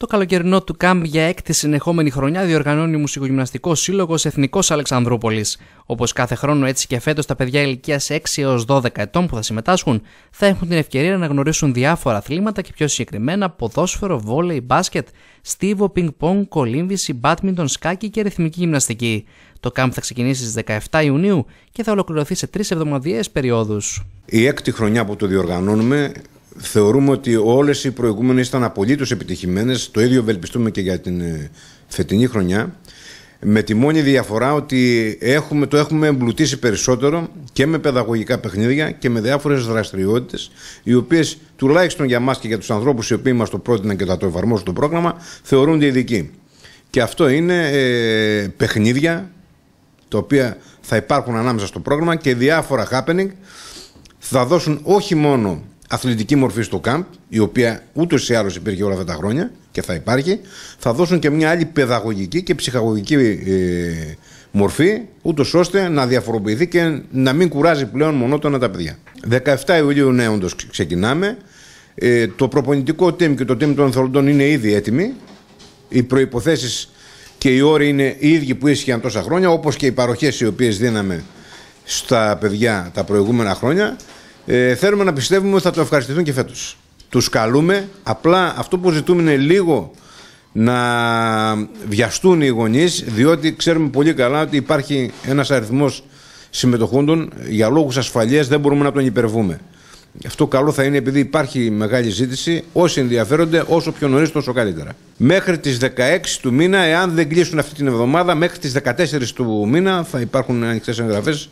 Το καλοκαιρινό του ΚΑΜΠ για έκτη συνεχόμενη χρονιά διοργανώνει ο Μουσικογυμναστικός Σύλλογος Εθνικός Αλεξανδρούπολης. Όπως κάθε χρόνο, έτσι και φέτος, τα παιδιά ηλικία 6 έω 12 ετών που θα συμμετάσχουν θα έχουν την ευκαιρία να γνωρίσουν διάφορα αθλήματα και πιο συγκεκριμένα ποδόσφαιρο, βόλεϊ, μπάσκετ, στίβο, πινκ-πονγκ, κολύμβηση, μπάτμιντον, σκάκι και ρυθμική γυμναστική. Το ΚΑΜΠ θα ξεκινήσει στις 17 Ιουνίου και θα ολοκληρωθεί σε τρεις εβδομαδιαίες περιόδους. Η έκτη χρονιά που το διοργανώνουμε θεωρούμε ότι όλες οι προηγούμενες ήταν απολύτως επιτυχημένες, Το ίδιο ευελπιστούμε και για την ε, φετινή χρονιά. Με τη μόνη διαφορά ότι έχουμε, το έχουμε εμπλουτίσει περισσότερο και με παιδαγωγικά παιχνίδια και με διάφορες δραστηριότητες, οι οποίες τουλάχιστον για εμά και για τους ανθρώπους οι οποίοι μας το πρότειναν και θα το εφαρμόσουν το πρόγραμμα, θεωρούνται ειδικοί. Και αυτό είναι ε, παιχνίδια τα οποία θα υπάρχουν ανάμεσα στο πρόγραμμα και διάφορα happening θα δώσουν όχι μόνο αθλητική μορφή στο ΚΑΜΠ, η οποία ούτως ή άλλως υπήρχε όλα αυτά τα χρόνια και θα υπάρχει, θα δώσουν και μια άλλη παιδαγωγική και ψυχαγωγική ε, μορφή, ούτως ώστε να διαφοροποιηθεί και να μην κουράζει πλέον μονότονα τα παιδιά. 17 Ιουλίου, ναι, όντως ξεκινάμε. Ε, το προπονητικό team και το team των θελοντών είναι ήδη έτοιμοι. Οι προποθέσει και οι όροι είναι οι ίδιοι που ίσχυαν τόσα χρόνια, όπως και οι παροχές οι οποίες δίναμε στα παιδιά τα προηγούμενα χρόνια. Ε, θέλουμε να πιστεύουμε ότι θα το ευχαριστηθούν και φέτος. Τους καλούμε. Απλά αυτό που ζητούμε είναι λίγο να βιαστούν οι γονείς, διότι ξέρουμε πολύ καλά ότι υπάρχει ένας αριθμός συμμετοχούντων. Για λόγους ασφαλείας δεν μπορούμε να τον υπερβούμε. Αυτό καλό θα είναι επειδή υπάρχει μεγάλη ζήτηση. Όσοι ενδιαφέρονται, όσο πιο νωρίς, τόσο καλύτερα. Μέχρι τις 16 του μήνα, εάν δεν κλείσουν αυτή την εβδομάδα, μέχρι τις 14 του μήνα θα υπάρχουν ανοιχτές εγγραφές